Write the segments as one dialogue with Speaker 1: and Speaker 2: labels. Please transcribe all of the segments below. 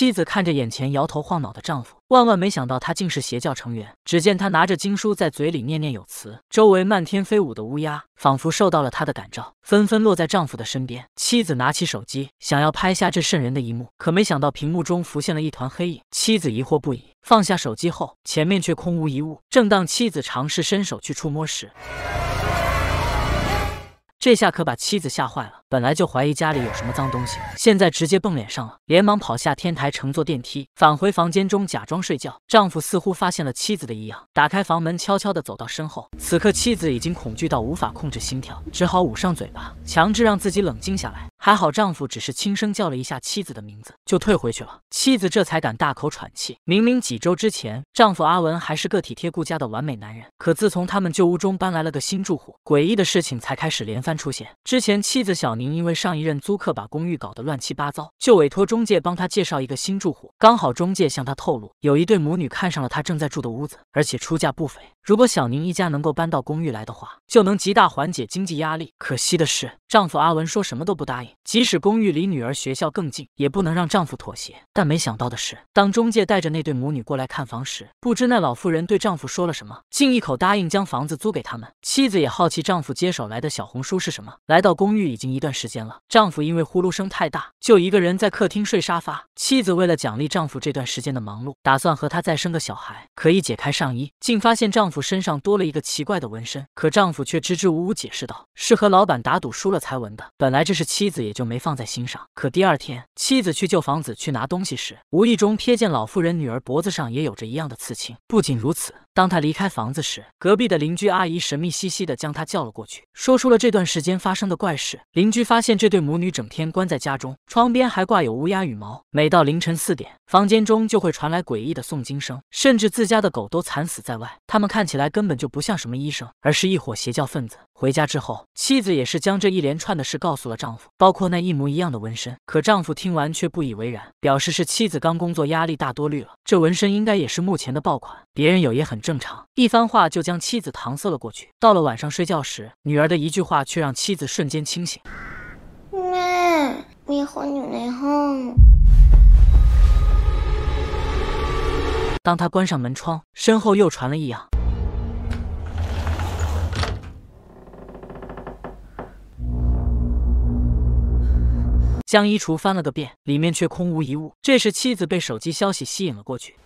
Speaker 1: 妻子看着眼前摇头晃脑的丈夫，万万没想到他竟是邪教成员。只见他拿着经书在嘴里念念有词，周围漫天飞舞的乌鸦仿佛受到了他的感召，纷纷落在丈夫的身边。妻子拿起手机想要拍下这瘆人的一幕，可没想到屏幕中浮现了一团黑影。妻子疑惑不已，放下手机后，前面却空无一物。正当妻子尝试伸手去触摸时，这下可把妻子吓坏了，本来就怀疑家里有什么脏东西，现在直接蹦脸上了，连忙跑下天台，乘坐电梯返回房间中，假装睡觉。丈夫似乎发现了妻子的异样，打开房门，悄悄地走到身后。此刻妻子已经恐惧到无法控制心跳，只好捂上嘴巴，强制让自己冷静下来。还好，丈夫只是轻声叫了一下妻子的名字，就退回去了。妻子这才敢大口喘气。明明几周之前，丈夫阿文还是个体贴顾家的完美男人，可自从他们旧屋中搬来了个新住户，诡异的事情才开始连番出现。之前，妻子小宁因为上一任租客把公寓搞得乱七八糟，就委托中介帮他介绍一个新住户。刚好中介向他透露，有一对母女看上了他正在住的屋子，而且出价不菲。如果小宁一家能够搬到公寓来的话，就能极大缓解经济压力。可惜的是，丈夫阿文说什么都不答应。即使公寓离女儿学校更近，也不能让丈夫妥协。但没想到的是，当中介带着那对母女过来看房时，不知那老妇人对丈夫说了什么，竟一口答应将房子租给他们。妻子也好奇丈夫接手来的小红书是什么。来到公寓已经一段时间了，丈夫因为呼噜声太大，就一个人在客厅睡沙发。妻子为了奖励丈夫这段时间的忙碌，打算和他再生个小孩，可以解开上衣，竟发现丈夫。身上多了一个奇怪的纹身，可丈夫却支支吾吾解释道：“是和老板打赌输了才纹的。”本来这是妻子也就没放在心上。可第二天，妻子去旧房子去拿东西时，无意中瞥见老妇人女儿脖子上也有着一样的刺青。不仅如此。当他离开房子时，隔壁的邻居阿姨神秘兮兮的将他叫了过去，说出了这段时间发生的怪事。邻居发现这对母女整天关在家中，窗边还挂有乌鸦羽毛，每到凌晨四点，房间中就会传来诡异的诵经声，甚至自家的狗都惨死在外。他们看起来根本就不像什么医生，而是一伙邪教分子。回家之后，妻子也是将这一连串的事告诉了丈夫，包括那一模一样的纹身。可丈夫听完却不以为然，表示是妻子刚工作压力大，多虑了。这纹身应该也是目前的爆款，别人有也很。正常，一番话就将妻子搪塞了过去。到了晚上睡觉时，女儿的一句话却让妻子瞬间清醒。妈，你好，你好。当他关上门窗，身后又传了异样。将衣橱翻了个遍，里面却空无一物。这时，妻子被手机消息吸引了过去。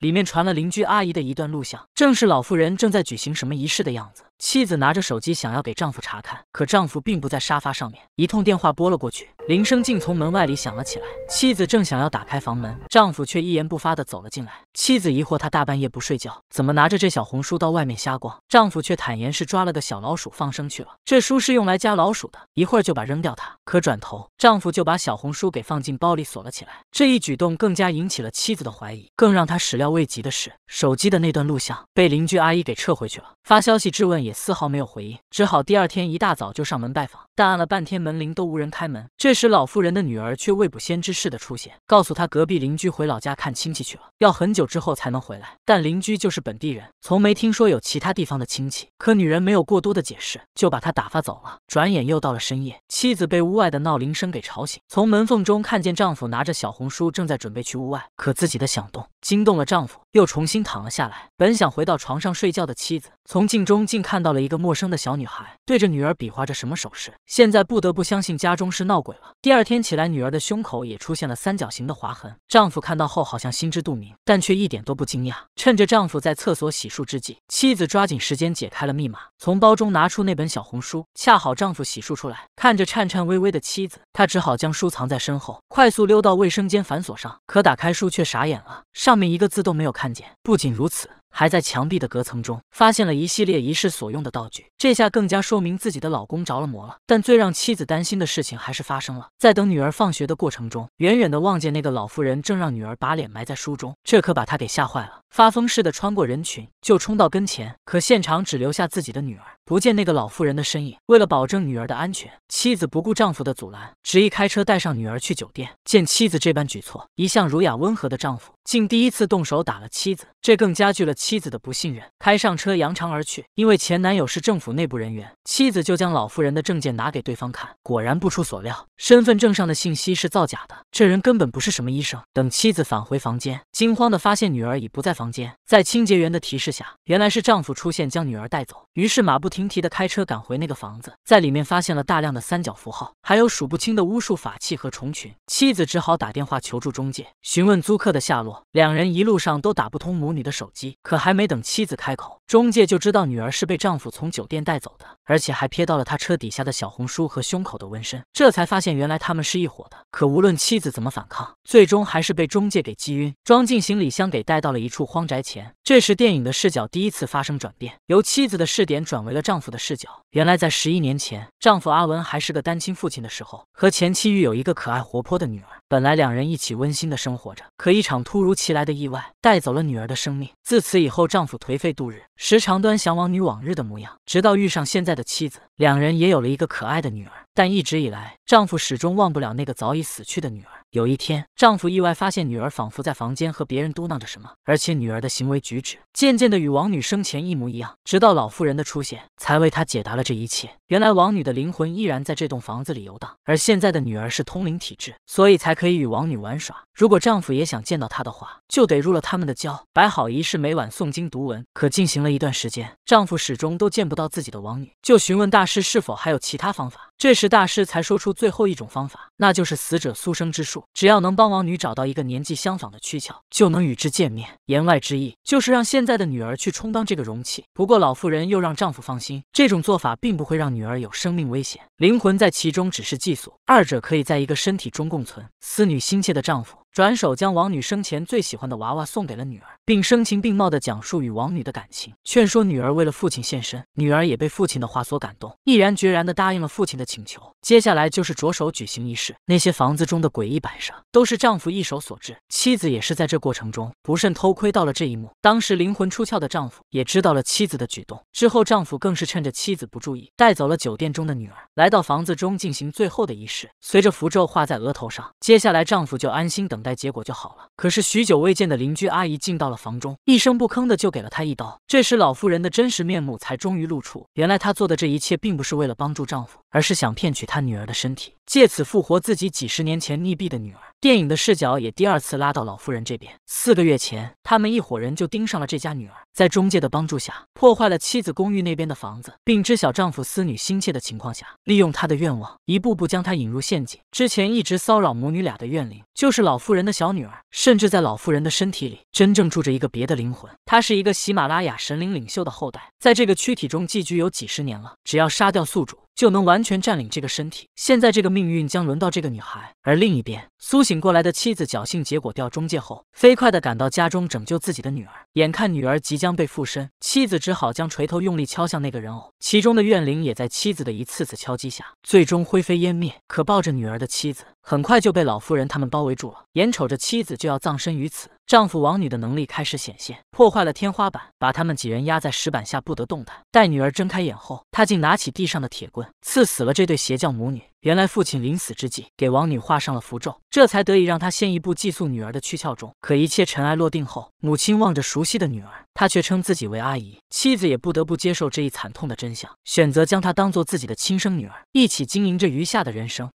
Speaker 1: 里面传了邻居阿姨的一段录像，正是老妇人正在举行什么仪式的样子。妻子拿着手机想要给丈夫查看，可丈夫并不在沙发上面。一通电话拨了过去，铃声竟从门外里响了起来。妻子正想要打开房门，丈夫却一言不发的走了进来。妻子疑惑，他大半夜不睡觉，怎么拿着这小红书到外面瞎逛？丈夫却坦言是抓了个小老鼠放生去了，这书是用来夹老鼠的，一会儿就把扔掉它。可转头，丈夫就把小红书给放进包里锁了起来。这一举动更加引起了妻子的怀疑。更让她始料未及的是，手机的那段录像被邻居阿姨给撤回去了，发消息质问。也丝毫没有回应，只好第二天一大早就上门拜访，但按了半天门铃都无人开门。这时老妇人的女儿却未卜先知似的出现，告诉她隔壁邻居回老家看亲戚去了，要很久之后才能回来。但邻居就是本地人，从没听说有其他地方的亲戚。可女人没有过多的解释，就把她打发走了。转眼又到了深夜，妻子被屋外的闹铃声给吵醒，从门缝中看见丈夫拿着小红书正在准备去屋外，可自己的响动。惊动了丈夫，又重新躺了下来。本想回到床上睡觉的妻子，从镜中竟看到了一个陌生的小女孩，对着女儿比划着什么手势。现在不得不相信家中是闹鬼了。第二天起来，女儿的胸口也出现了三角形的划痕。丈夫看到后好像心知肚明，但却一点都不惊讶。趁着丈夫在厕所洗漱之际，妻子抓紧时间解开了密码，从包中拿出那本小红书。恰好丈夫洗漱出来，看着颤颤巍巍的妻子，他只好将书藏在身后，快速溜到卫生间反锁上。可打开书却傻眼了。上面一个字都没有看见。不仅如此。还在墙壁的隔层中发现了一系列仪式所用的道具，这下更加说明自己的老公着了魔了。但最让妻子担心的事情还是发生了，在等女儿放学的过程中，远远的望见那个老妇人正让女儿把脸埋在书中，这可把她给吓坏了，发疯似的穿过人群就冲到跟前，可现场只留下自己的女儿，不见那个老妇人的身影。为了保证女儿的安全，妻子不顾丈夫的阻拦，执意开车带上女儿去酒店。见妻子这般举措，一向儒雅温和的丈夫竟第一次动手打了妻子，这更加剧了妻。妻子的不信任，开上车扬长而去。因为前男友是政府内部人员，妻子就将老妇人的证件拿给对方看。果然不出所料，身份证上的信息是造假的，这人根本不是什么医生。等妻子返回房间，惊慌地发现女儿已不在房间。在清洁员的提示下，原来是丈夫出现将女儿带走。于是马不停蹄地开车赶回那个房子，在里面发现了大量的三角符号，还有数不清的巫术法器和虫群。妻子只好打电话求助中介，询问租客的下落。两人一路上都打不通母女的手机。可还没等妻子开口，中介就知道女儿是被丈夫从酒店带走的，而且还瞥到了她车底下的小红书和胸口的纹身，这才发现原来他们是一伙的。可无论妻子怎么反抗，最终还是被中介给击晕，装进行李箱给带到了一处荒宅前。这时，电影的视角第一次发生转变，由妻子的视点转为了丈夫的视角。原来，在十一年前，丈夫阿文还是个单亲父亲的时候，和前妻育有一个可爱活泼的女儿。本来两人一起温馨的生活着，可一场突如其来的意外带走了女儿的生命。自此以后，丈夫颓废度日，时常端详往女往日的模样。直到遇上现在的妻子，两人也有了一个可爱的女儿。但一直以来，丈夫始终忘不了那个早已死去的女儿。有一天，丈夫意外发现女儿仿佛在房间和别人嘟囔着什么，而且女儿的行为举止渐渐的与王女生前一模一样。直到老妇人的出现，才为他解答了这一切。原来王女的灵魂依然在这栋房子里游荡，而现在的女儿是通灵体质，所以才可以与王女玩耍。如果丈夫也想见到她的话，就得入了他们的教，摆好仪式，每晚诵经读文。可进行了一段时间，丈夫始终都见不到自己的王女，就询问大师是否还有其他方法。这时，大师才说出最后一种方法，那就是死者苏生之术。只要能帮王女找到一个年纪相仿的躯壳，就能与之见面。言外之意，就是让现在的女儿去充当这个容器。不过，老妇人又让丈夫放心，这种做法并不会让女儿有生命危险，灵魂在其中只是寄宿，二者可以在一个身体中共存。思女心切的丈夫。转手将王女生前最喜欢的娃娃送给了女儿，并声情并茂的讲述与王女的感情，劝说女儿为了父亲献身。女儿也被父亲的话所感动，毅然决然的答应了父亲的请求。接下来就是着手举行仪式。那些房子中的诡异摆设都是丈夫一手所致，妻子也是在这过程中不慎偷窥到了这一幕。当时灵魂出窍的丈夫也知道了妻子的举动，之后丈夫更是趁着妻子不注意，带走了酒店中的女儿，来到房子中进行最后的仪式。随着符咒画在额头上，接下来丈夫就安心等待。结果就好了。可是许久未见的邻居阿姨进到了房中，一声不吭的就给了她一刀。这时老妇人的真实面目才终于露出，原来她做的这一切并不是为了帮助丈夫，而是想骗取她女儿的身体。借此复活自己几十年前溺毙的女儿。电影的视角也第二次拉到老妇人这边。四个月前，他们一伙人就盯上了这家女儿，在中介的帮助下破坏了妻子公寓那边的房子，并知晓丈夫思女心切的情况下，利用她的愿望，一步步将她引入陷阱。之前一直骚扰母女俩的怨灵，就是老妇人的小女儿，甚至在老妇人的身体里，真正住着一个别的灵魂。她是一个喜马拉雅神灵领袖的后代，在这个躯体中寄居有几十年了。只要杀掉宿主。就能完全占领这个身体。现在这个命运将轮到这个女孩。而另一边，苏醒过来的妻子侥幸结果掉中介后，飞快地赶到家中拯救自己的女儿。眼看女儿即将被附身，妻子只好将锤头用力敲向那个人偶，其中的怨灵也在妻子的一次次敲击下，最终灰飞烟灭。可抱着女儿的妻子。很快就被老妇人他们包围住了，眼瞅着妻子就要葬身于此，丈夫王女的能力开始显现，破坏了天花板，把他们几人压在石板下不得动弹。待女儿睁开眼后，她竟拿起地上的铁棍刺死了这对邪教母女。原来父亲临死之际给王女画上了符咒，这才得以让她先一步寄宿女儿的躯壳中。可一切尘埃落定后，母亲望着熟悉的女儿，她却称自己为阿姨。妻子也不得不接受这一惨痛的真相，选择将她当做自己的亲生女儿，一起经营着余下的人生。